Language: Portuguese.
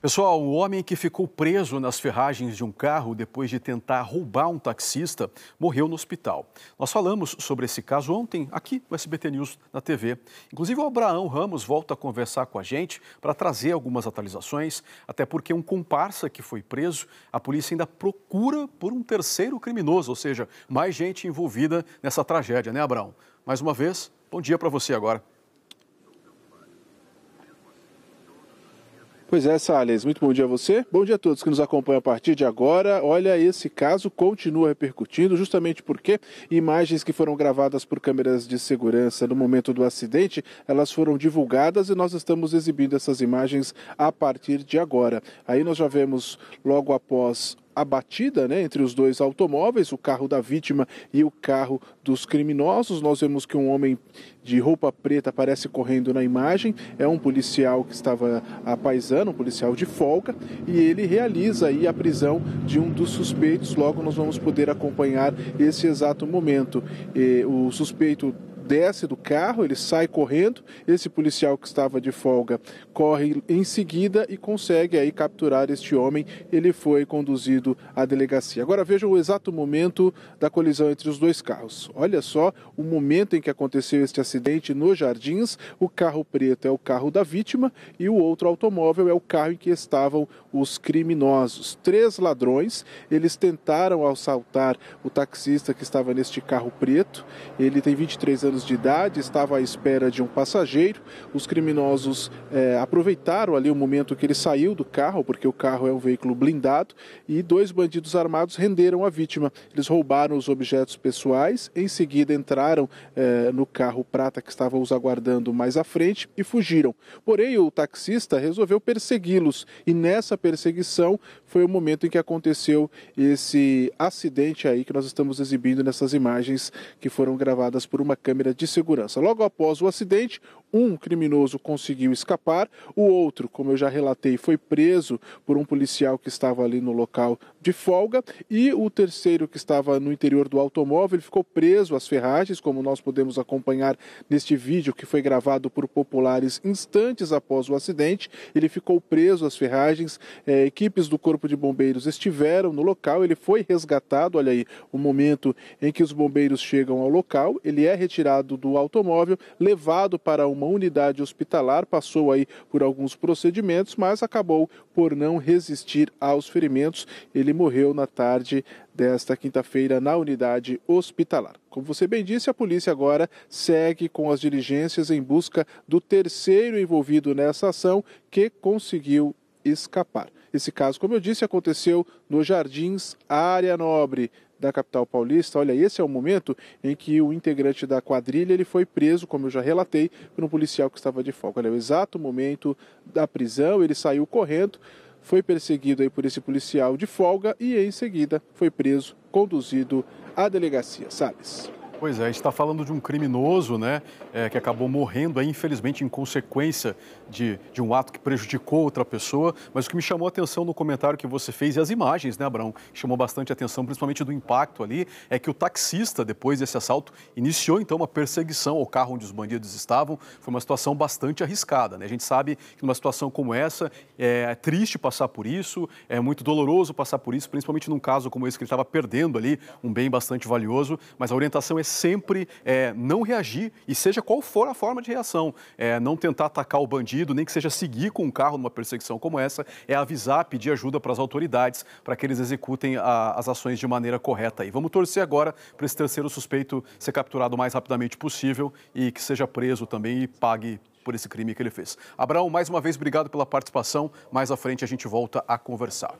Pessoal, o homem que ficou preso nas ferragens de um carro depois de tentar roubar um taxista morreu no hospital. Nós falamos sobre esse caso ontem aqui no SBT News na TV. Inclusive, o Abraão Ramos volta a conversar com a gente para trazer algumas atualizações, até porque um comparsa que foi preso, a polícia ainda procura por um terceiro criminoso, ou seja, mais gente envolvida nessa tragédia, né, Abraão? Mais uma vez, bom dia para você agora. Pois é, Salles, muito bom dia a você. Bom dia a todos que nos acompanham a partir de agora. Olha, esse caso continua repercutindo, justamente porque imagens que foram gravadas por câmeras de segurança no momento do acidente, elas foram divulgadas e nós estamos exibindo essas imagens a partir de agora. Aí nós já vemos logo após a batida né, entre os dois automóveis, o carro da vítima e o carro dos criminosos. Nós vemos que um homem de roupa preta aparece correndo na imagem. É um policial que estava apaisando, um policial de folga, e ele realiza aí a prisão de um dos suspeitos. Logo nós vamos poder acompanhar esse exato momento. E o suspeito desce do carro, ele sai correndo. Esse policial que estava de folga corre em seguida e consegue aí capturar este homem. Ele foi conduzido à delegacia. Agora veja o exato momento da colisão entre os dois carros. Olha só o momento em que aconteceu este acidente nos Jardins. O carro preto é o carro da vítima e o outro automóvel é o carro em que estavam os criminosos. Três ladrões, eles tentaram assaltar o taxista que estava neste carro preto. Ele tem 23 anos anos de idade, estava à espera de um passageiro. Os criminosos é, aproveitaram ali o momento que ele saiu do carro, porque o carro é um veículo blindado, e dois bandidos armados renderam a vítima. Eles roubaram os objetos pessoais, em seguida entraram é, no carro prata que estava os aguardando mais à frente e fugiram. Porém, o taxista resolveu persegui-los, e nessa perseguição foi o momento em que aconteceu esse acidente aí que nós estamos exibindo nessas imagens que foram gravadas por uma câmera câmeras de segurança. Logo após o acidente, um criminoso conseguiu escapar, o outro, como eu já relatei, foi preso por um policial que estava ali no local de folga, e o terceiro, que estava no interior do automóvel, ficou preso às ferragens, como nós podemos acompanhar neste vídeo que foi gravado por populares instantes após o acidente. Ele ficou preso às ferragens, é, equipes do Corpo de Bombeiros estiveram no local, ele foi resgatado. Olha aí o momento em que os bombeiros chegam ao local, ele é retirado do automóvel, levado para um uma unidade hospitalar, passou aí por alguns procedimentos, mas acabou por não resistir aos ferimentos. Ele morreu na tarde desta quinta-feira na unidade hospitalar. Como você bem disse, a polícia agora segue com as diligências em busca do terceiro envolvido nessa ação que conseguiu escapar. Esse caso, como eu disse, aconteceu no Jardins Área Nobre da capital paulista. Olha, esse é o momento em que o integrante da quadrilha ele foi preso, como eu já relatei, por um policial que estava de folga. Olha, o exato momento da prisão, ele saiu correndo, foi perseguido aí por esse policial de folga e em seguida foi preso, conduzido à delegacia. Salles. Pois é, a gente está falando de um criminoso, né, é, que acabou morrendo, aí, infelizmente, em consequência de, de um ato que prejudicou outra pessoa. Mas o que me chamou a atenção no comentário que você fez e as imagens, né, Abraão, chamou bastante atenção, principalmente do impacto ali, é que o taxista, depois desse assalto, iniciou então uma perseguição ao carro onde os bandidos estavam. Foi uma situação bastante arriscada, né? A gente sabe que numa situação como essa é, é triste passar por isso, é muito doloroso passar por isso, principalmente num caso como esse que ele estava perdendo ali um bem bastante valioso. Mas a orientação é sempre é, não reagir, e seja qual for a forma de reação. É, não tentar atacar o bandido, nem que seja seguir com um carro numa perseguição como essa, é avisar, pedir ajuda para as autoridades, para que eles executem a, as ações de maneira correta. E vamos torcer agora para esse terceiro suspeito ser capturado o mais rapidamente possível e que seja preso também e pague por esse crime que ele fez. Abraão, mais uma vez, obrigado pela participação. Mais à frente a gente volta a conversar.